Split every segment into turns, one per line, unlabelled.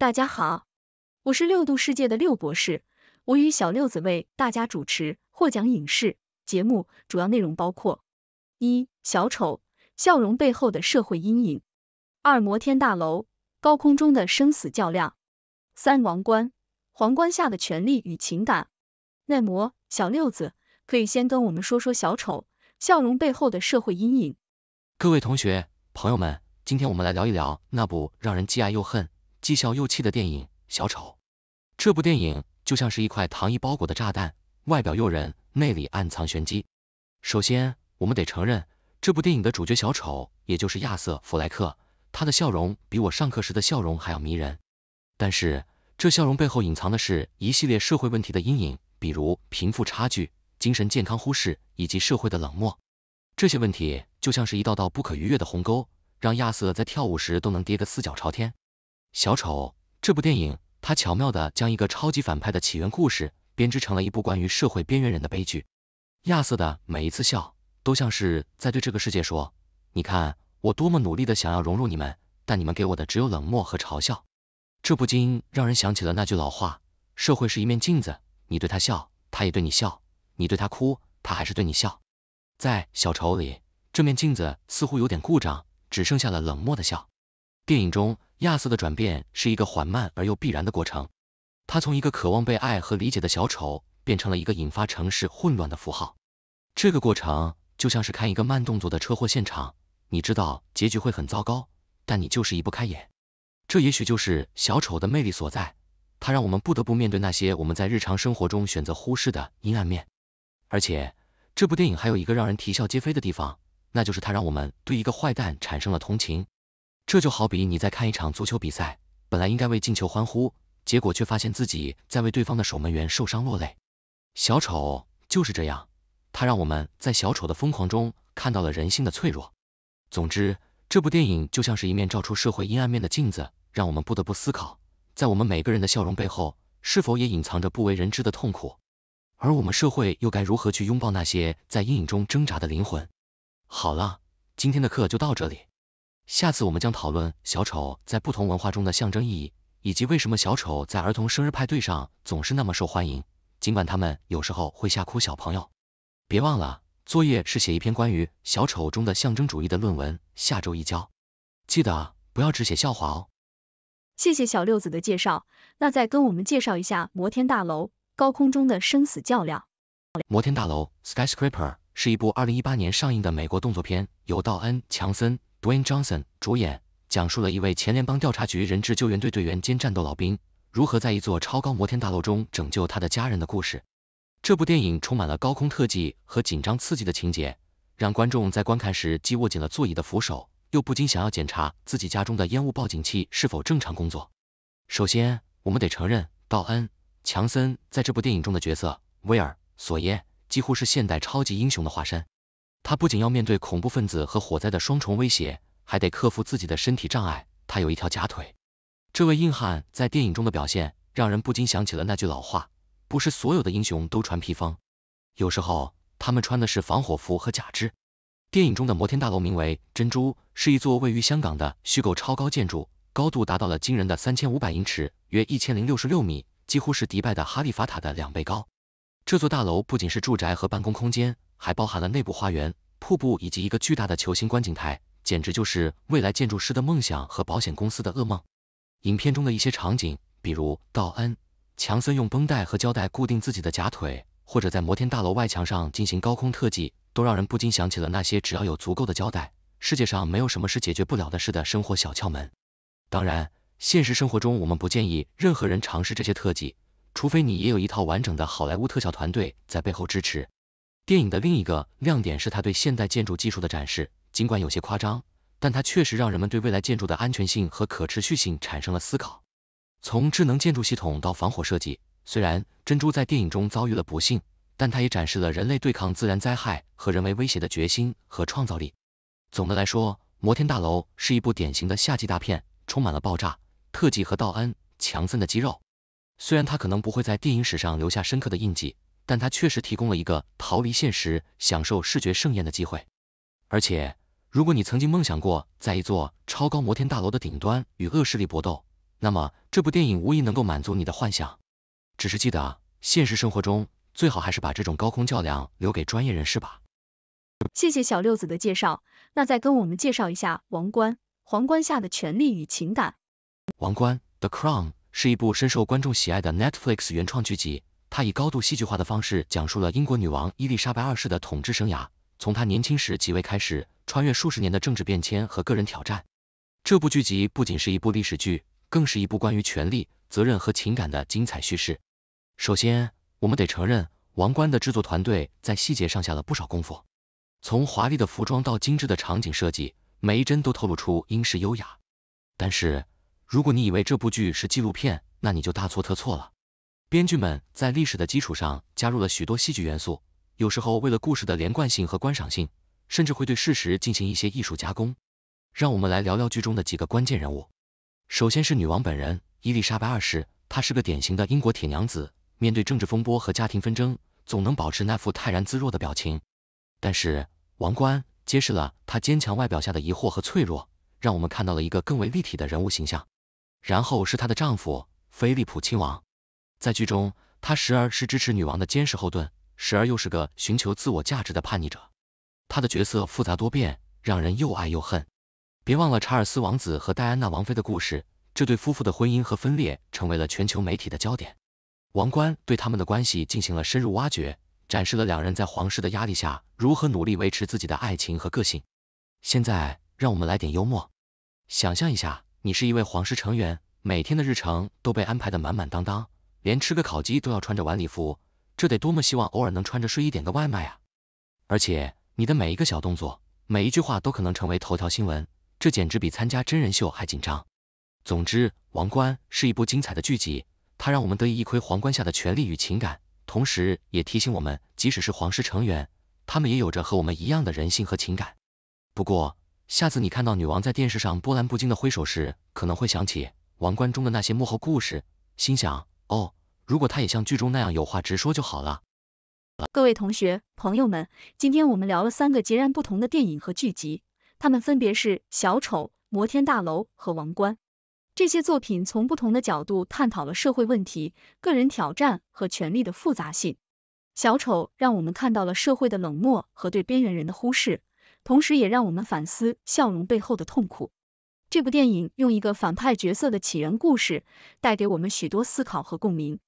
大家好，我是六度世界的六博士，我与小六子为大家主持获奖影视节目，主要内容包括：一、小丑笑容背后的社会阴影；二、摩天大楼高空中的生死较量；三、王冠皇冠下的权力与情感。耐磨，小六子，可以先跟我们说说小丑笑容背后的社会阴影。
各位同学、朋友们，今天我们来聊一聊那部让人既爱又恨。既笑又气的电影《小丑》，这部电影就像是一块糖衣包裹的炸弹，外表诱人，内里暗藏玄机。首先，我们得承认，这部电影的主角小丑，也就是亚瑟·弗莱克，他的笑容比我上课时的笑容还要迷人。但是，这笑容背后隐藏的是一系列社会问题的阴影，比如贫富差距、精神健康忽视以及社会的冷漠。这些问题就像是一道道不可逾越的鸿沟，让亚瑟在跳舞时都能跌个四脚朝天。小丑这部电影，他巧妙的将一个超级反派的起源故事编织成了一部关于社会边缘人的悲剧。亚瑟的每一次笑，都像是在对这个世界说：你看我多么努力的想要融入你们，但你们给我的只有冷漠和嘲笑。这不禁让人想起了那句老话：社会是一面镜子，你对他笑，他也对你笑；你对他哭，他还是对你笑。在小丑里，这面镜子似乎有点故障，只剩下了冷漠的笑。电影中。亚瑟的转变是一个缓慢而又必然的过程，他从一个渴望被爱和理解的小丑，变成了一个引发城市混乱的符号。这个过程就像是看一个慢动作的车祸现场，你知道结局会很糟糕，但你就是移不开眼。这也许就是小丑的魅力所在，它让我们不得不面对那些我们在日常生活中选择忽视的阴暗面。而且，这部电影还有一个让人啼笑皆非的地方，那就是它让我们对一个坏蛋产生了同情。这就好比你在看一场足球比赛，本来应该为进球欢呼，结果却发现自己在为对方的守门员受伤落泪。小丑就是这样，他让我们在小丑的疯狂中看到了人性的脆弱。总之，这部电影就像是一面照出社会阴暗面的镜子，让我们不得不思考，在我们每个人的笑容背后，是否也隐藏着不为人知的痛苦？而我们社会又该如何去拥抱那些在阴影中挣扎的灵魂？好了，今天的课就到这里。下次我们将讨论小丑在不同文化中的象征意义，以及为什么小丑在儿童生日派对上总是那么受欢迎，尽管他们有时候会吓哭小朋友。别忘了，作业是写一篇关于小丑中的象征主义的论文，下周一交。记得不要只写笑话哦。
谢谢小六子的介绍，那再跟我们介绍一下《摩天大楼》高空中的生死较量。
摩天大楼 （Skyscraper） 是一部二零一八年上映的美国动作片，由道恩·强森。Dwayne Johnson 主演，讲述了一位前联邦调查局人质救援队队员兼战斗老兵，如何在一座超高摩天大楼中拯救他的家人的故事。这部电影充满了高空特技和紧张刺激的情节，让观众在观看时既握紧了座椅的扶手，又不禁想要检查自己家中的烟雾报警器是否正常工作。首先，我们得承认，道恩·强森在这部电影中的角色威尔·索耶几乎是现代超级英雄的化身。他不仅要面对恐怖分子和火灾的双重威胁，还得克服自己的身体障碍。他有一条假腿。这位硬汉在电影中的表现，让人不禁想起了那句老话：不是所有的英雄都穿披风，有时候他们穿的是防火服和假肢。电影中的摩天大楼名为珍珠，是一座位于香港的虚构超高建筑，高度达到了惊人的三千五百英尺，约一千零六十六米，几乎是迪拜的哈利法塔的两倍高。这座大楼不仅是住宅和办公空间。还包含了内部花园、瀑布以及一个巨大的球形观景台，简直就是未来建筑师的梦想和保险公司的噩梦。影片中的一些场景，比如道恩、强森用绷带和胶带固定自己的假腿，或者在摩天大楼外墙上进行高空特技，都让人不禁想起了那些只要有足够的胶带，世界上没有什么是解决不了的事的生活小窍门。当然，现实生活中我们不建议任何人尝试这些特技，除非你也有一套完整的好莱坞特效团队在背后支持。电影的另一个亮点是它对现代建筑技术的展示，尽管有些夸张，但它确实让人们对未来建筑的安全性和可持续性产生了思考。从智能建筑系统到防火设计，虽然珍珠在电影中遭遇了不幸，但它也展示了人类对抗自然灾害和人为威胁的决心和创造力。总的来说，《摩天大楼》是一部典型的夏季大片，充满了爆炸、特技和道恩·强森的肌肉。虽然它可能不会在电影史上留下深刻的印记。但它确实提供了一个逃离现实、享受视觉盛宴的机会。而且，如果你曾经梦想过在一座超高摩天大楼的顶端与恶势力搏斗，那么这部电影无疑能够满足你的幻想。只是记得，现实生活中最好还是把这种高空较量留给专业人士吧。
谢谢小六子的介绍，那再跟我们介绍一下《王冠》——《皇冠下的权力与情感》。《
王冠》The Crown 是一部深受观众喜爱的 Netflix 原创剧集。他以高度戏剧化的方式讲述了英国女王伊丽莎白二世的统治生涯，从她年轻时即位开始，穿越数十年的政治变迁和个人挑战。这部剧集不仅是一部历史剧，更是一部关于权力、责任和情感的精彩叙事。首先，我们得承认，《王冠》的制作团队在细节上下了不少功夫，从华丽的服装到精致的场景设计，每一帧都透露出英式优雅。但是，如果你以为这部剧是纪录片，那你就大错特错了。编剧们在历史的基础上加入了许多戏剧元素，有时候为了故事的连贯性和观赏性，甚至会对事实进行一些艺术加工。让我们来聊聊剧中的几个关键人物。首先是女王本人伊丽莎白二世，她是个典型的英国铁娘子，面对政治风波和家庭纷争，总能保持那副泰然自若的表情。但是王冠揭示了她坚强外表下的疑惑和脆弱，让我们看到了一个更为立体的人物形象。然后是她的丈夫菲利普亲王。在剧中，他时而是支持女王的坚实后盾，时而又是个寻求自我价值的叛逆者。他的角色复杂多变，让人又爱又恨。别忘了查尔斯王子和戴安娜王妃的故事，这对夫妇的婚姻和分裂成为了全球媒体的焦点。王冠对他们的关系进行了深入挖掘，展示了两人在皇室的压力下如何努力维持自己的爱情和个性。现在，让我们来点幽默。想象一下，你是一位皇室成员，每天的日程都被安排的满满当当。连吃个烤鸡都要穿着晚礼服，这得多么希望偶尔能穿着睡衣点个外卖啊！而且你的每一个小动作，每一句话都可能成为头条新闻，这简直比参加真人秀还紧张。总之，王冠是一部精彩的剧集，它让我们得以一窥皇冠下的权力与情感，同时也提醒我们，即使是皇室成员，他们也有着和我们一样的人性和情感。不过，下次你看到女王在电视上波澜不惊的挥手时，可能会想起王冠中的那些幕后故事，心想，哦。如果他也像剧中那样有话直说就好了。
各位同学、朋友们，今天我们聊了三个截然不同的电影和剧集，他们分别是《小丑》、《摩天大楼》和《王冠》。这些作品从不同的角度探讨了社会问题、个人挑战和权力的复杂性。《小丑》让我们看到了社会的冷漠和对边缘人的忽视，同时也让我们反思笑容背后的痛苦。这部电影用一个反派角色的起源故事，带给我们许多思考和共鸣。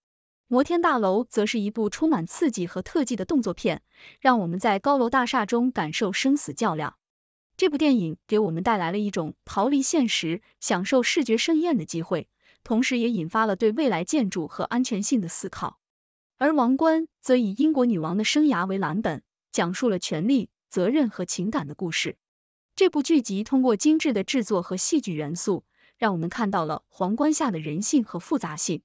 《摩天大楼》则是一部充满刺激和特技的动作片，让我们在高楼大厦中感受生死较量。这部电影给我们带来了一种逃离现实、享受视觉盛宴的机会，同时也引发了对未来建筑和安全性的思考。而《王冠》则以英国女王的生涯为蓝本，讲述了权力、责任和情感的故事。这部剧集通过精致的制作和戏剧元素，让我们看到了皇冠下的人性和复杂性。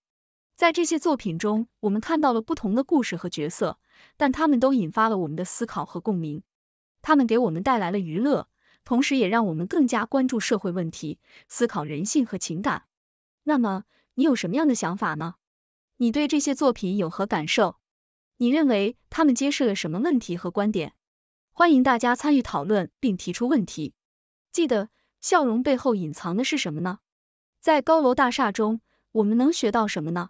在这些作品中，我们看到了不同的故事和角色，但他们都引发了我们的思考和共鸣。他们给我们带来了娱乐，同时也让我们更加关注社会问题，思考人性和情感。那么，你有什么样的想法呢？你对这些作品有何感受？你认为他们揭示了什么问题和观点？欢迎大家参与讨论并提出问题。记得，笑容背后隐藏的是什么呢？在高楼大厦中，我们能学到什么呢？